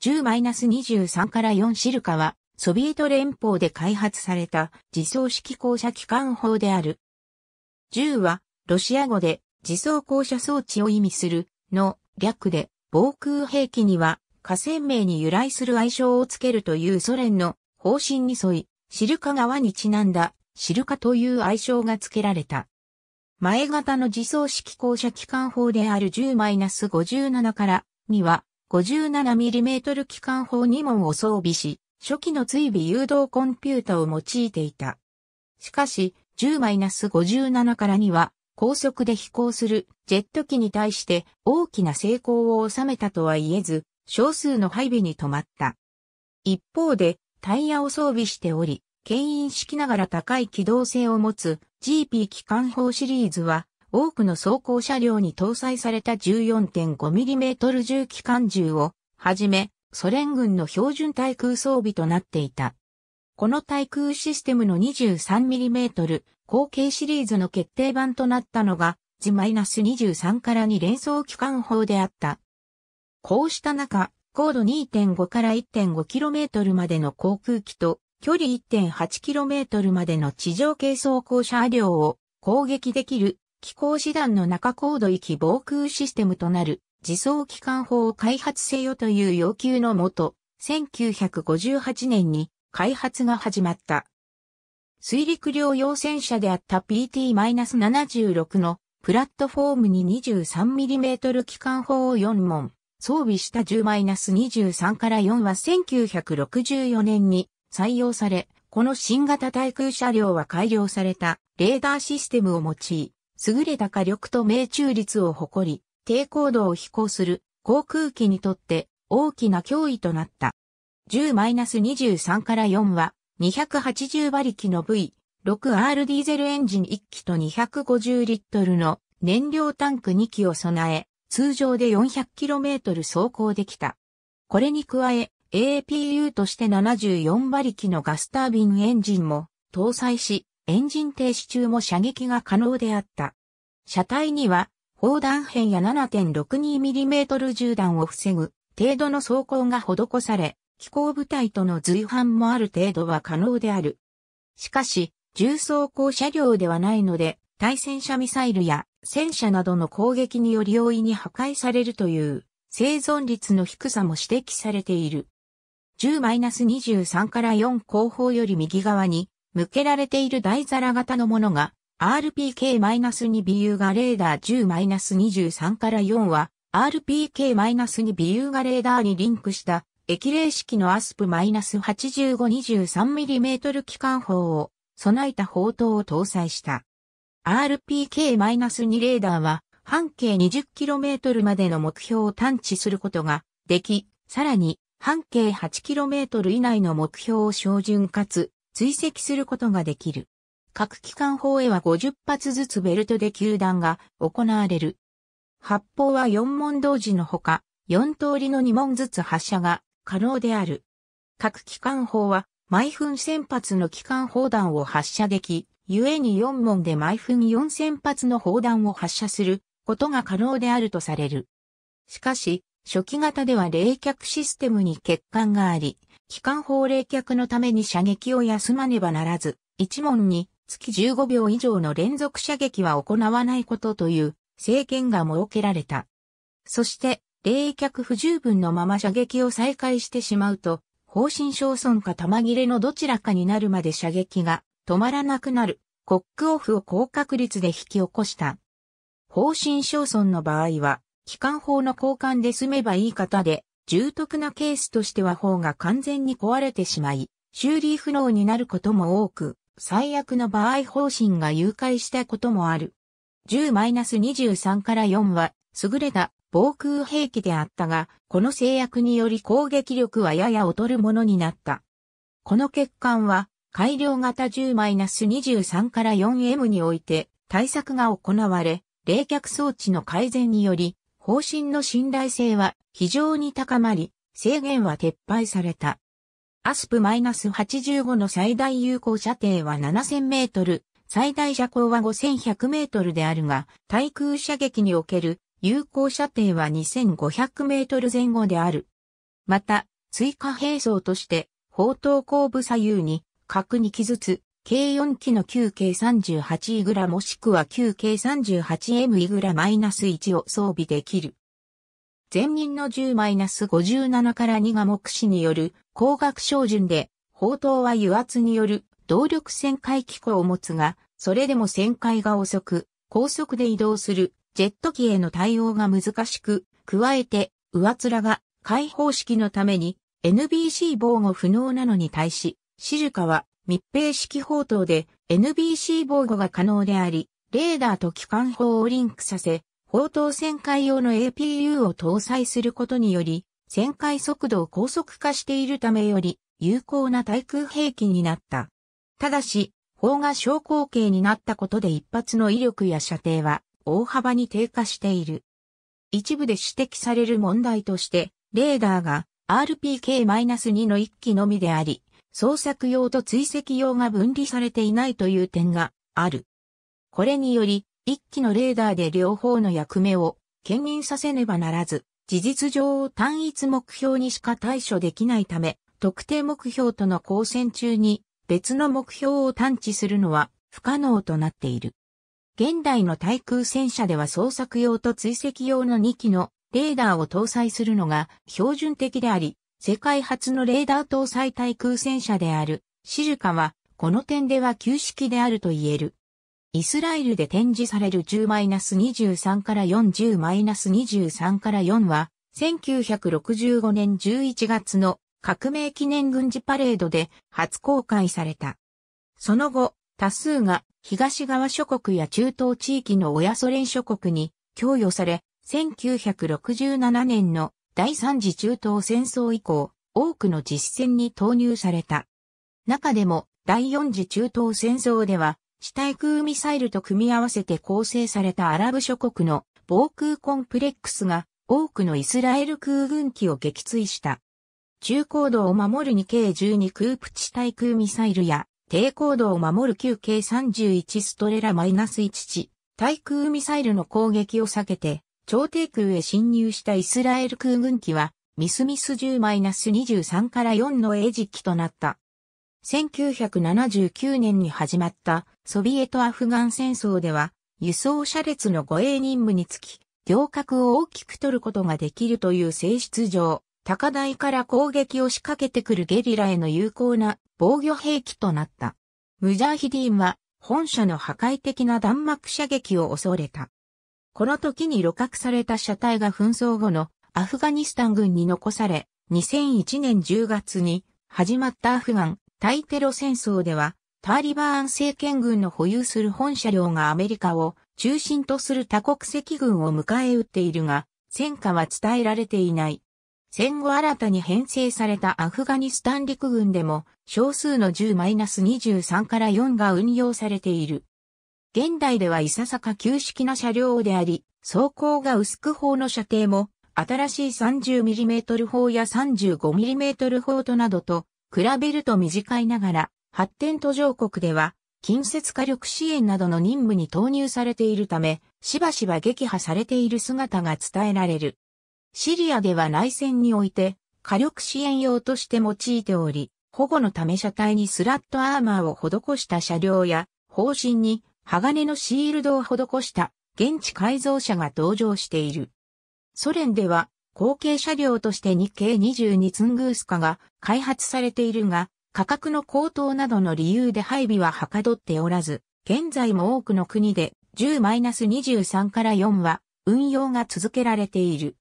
10-23から4シルカは、ソビエト連邦で開発された自走式降車機関砲である。10は、ロシア語で自走降車装置を意味するの略で、防空兵器には河川名に由来する愛称をつけるというソ連の方針に沿い、シルカ川にちなんだシルカという愛称が付けられた。前型の自走式降車機関砲である10-57からには 57mm 機関砲2門を装備し、初期の追尾誘導コンピュータを用いていた。しかし、10-57からには、高速で飛行するジェット機に対して大きな成功を収めたとは言えず、少数の配備に止まった。一方で、タイヤを装備しており、牽引式ながら高い機動性を持つ GP 機関砲シリーズは、多くの装甲車両に搭載された 14.5mm 重機関銃をはじめ、ソ連軍の標準対空装備となっていた。この対空システムの 23mm 後継シリーズの決定版となったのが、Z-23 から2連装機関砲であった。こうした中、高度2.5から 1.5km までの航空機と、距離 1.8km までの地上軽装甲車両を攻撃できる機構師団の中高度域防空システムとなる自走機関砲を開発せよという要求のもと、1958年に開発が始まった。水陸両用戦車であった PT-76 のプラットフォームに 23mm 機関砲を4門装備した10-23から4は1964年に採用され、この新型対空車両は改良されたレーダーシステムを用い、優れた火力と命中率を誇り、低高度を飛行する航空機にとって大きな脅威となった。10-23から4は280馬力の V6R ディーゼルエンジン1機と250リットルの燃料タンク2機を備え、通常で 400km 走行できた。これに加え、APU として74馬力のガスタービンエンジンも搭載し、エンジン停止中も射撃が可能であった。車体には砲弾片や 7.62mm 銃弾を防ぐ程度の装甲が施され、機構部隊との随伴もある程度は可能である。しかし、重装甲車両ではないので、対戦車ミサイルや戦車などの攻撃により容易に破壊されるという生存率の低さも指摘されている。10-23から4後方より右側に向けられている大皿型のものが RPK-2BU がレーダー10-23から4は RPK-2BU がレーダーにリンクした液冷式のアスプ -8523mm 機関砲を備えた砲塔を搭載した。RPK-2 レーダーは半径 20km までの目標を探知することができ、さらに半径 8km 以内の目標を照準かつ追跡することができる。各機関砲へは50発ずつベルトで球弾が行われる。発砲は4門同時のほか、4通りの2門ずつ発射が可能である。各機関砲は毎分1000発の機関砲弾を発射でき、故に4門で毎分4000発の砲弾を発射することが可能であるとされる。しかし、初期型では冷却システムに欠陥があり、機関砲冷却のために射撃を休まねばならず、一問に月15秒以上の連続射撃は行わないことという制限が設けられた。そして、冷却不十分のまま射撃を再開してしまうと、方針小損か弾切れのどちらかになるまで射撃が止まらなくなる、コックオフを高確率で引き起こした。方針小損の場合は、機関砲の交換で済めばいい方で、重篤なケースとしては方が完全に壊れてしまい、修理不能になることも多く、最悪の場合方針が誘拐したこともある。10-23から4は、優れた防空兵器であったが、この制約により攻撃力はやや劣るものになった。この欠陥は、改良型10-23から 4M において対策が行われ、冷却装置の改善により方針の信頼性は非常に高まり、制限は撤廃された。アスプ -85 の最大有効射程は7000メートル、最大射高は5100メートルであるが、対空射撃における有効射程は2500メートル前後である。また、追加兵装として、砲塔後部左右に、角2機ずつ、計4機の9計 38E グラもしくは9計 38M イグラマイナス -1 を装備できる。前任の10-57から2が目視による光学照準で、砲塔は油圧による動力旋回機構を持つが、それでも旋回が遅く、高速で移動するジェット機への対応が難しく、加えて、上面が開放式のために NBC 防護不能なのに対し、シルカは密閉式砲塔で NBC 防護が可能であり、レーダーと機関砲をリンクさせ、砲塔旋回用の APU を搭載することにより、旋回速度を高速化しているためより、有効な対空兵器になった。ただし、砲が小口径になったことで一発の威力や射程は大幅に低下している。一部で指摘される問題として、レーダーが RPK-2 の1機のみであり、捜索用と追跡用が分離されていないという点がある。これにより、一機のレーダーで両方の役目を兼任させねばならず、事実上を単一目標にしか対処できないため、特定目標との交戦中に別の目標を探知するのは不可能となっている。現代の対空戦車では捜索用と追跡用の2機のレーダーを搭載するのが標準的であり、世界初のレーダー搭載対空戦車である、シルカは、この点では旧式であると言える。イスラエルで展示される10-23から40-23から4は、1965年11月の革命記念軍事パレードで初公開された。その後、多数が東側諸国や中東地域の親ソ連諸国に供与され、1967年の第三次中東戦争以降、多くの実戦に投入された。中でも、第四次中東戦争では、地対空ミサイルと組み合わせて構成されたアラブ諸国の防空コンプレックスが多くのイスラエル空軍機を撃墜した。中高度を守る 2K12 空プ地対空ミサイルや低高度を守る 9K31 ストレラ -1 地対空ミサイルの攻撃を避けて朝廷空へ侵入したイスラエル空軍機は、ミスミス10-23から4の餌食機となった。1979年に始まったソビエト・アフガン戦争では、輸送車列の護衛任務につき、行革を大きく取ることができるという性質上、高台から攻撃を仕掛けてくるゲリラへの有効な防御兵器となった。ムジャーヒディンは本社の破壊的な弾幕射撃を恐れた。この時に露獲された車体が紛争後のアフガニスタン軍に残され、2001年10月に始まったアフガン対テロ戦争では、ターリバーン政権軍の保有する本車両がアメリカを中心とする多国籍軍を迎え撃っているが、戦果は伝えられていない。戦後新たに編成されたアフガニスタン陸軍でも少数の10-23から4が運用されている。現代ではいささか旧式な車両であり、走行が薄く砲の射程も、新しい 30mm 砲や 35mm 砲となどと、比べると短いながら、発展途上国では、近接火力支援などの任務に投入されているため、しばしば撃破されている姿が伝えられる。シリアでは内戦において、火力支援用として用いており、保護のため車体にスラットアーマーを施した車両や、方針に鋼のシールドを施した現地改造車が登場している。ソ連では後継車両として日系22ツングースカが開発されているが、価格の高騰などの理由で配備ははかどっておらず、現在も多くの国で10-23から4は運用が続けられている。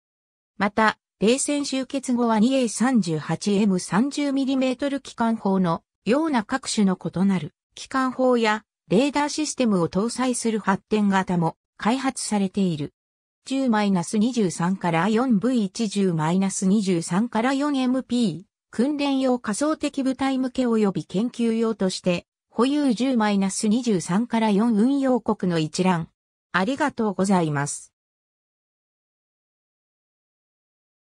また、冷戦終結後は 2A38M30mm 機関砲のような各種の異なる機関砲やレーダーシステムを搭載する発展型も開発されている。10-23から 4V10-23 から 4MP 訓練用仮想的部隊向け及び研究用として保有10-23から4運用国の一覧。ありがとうございます。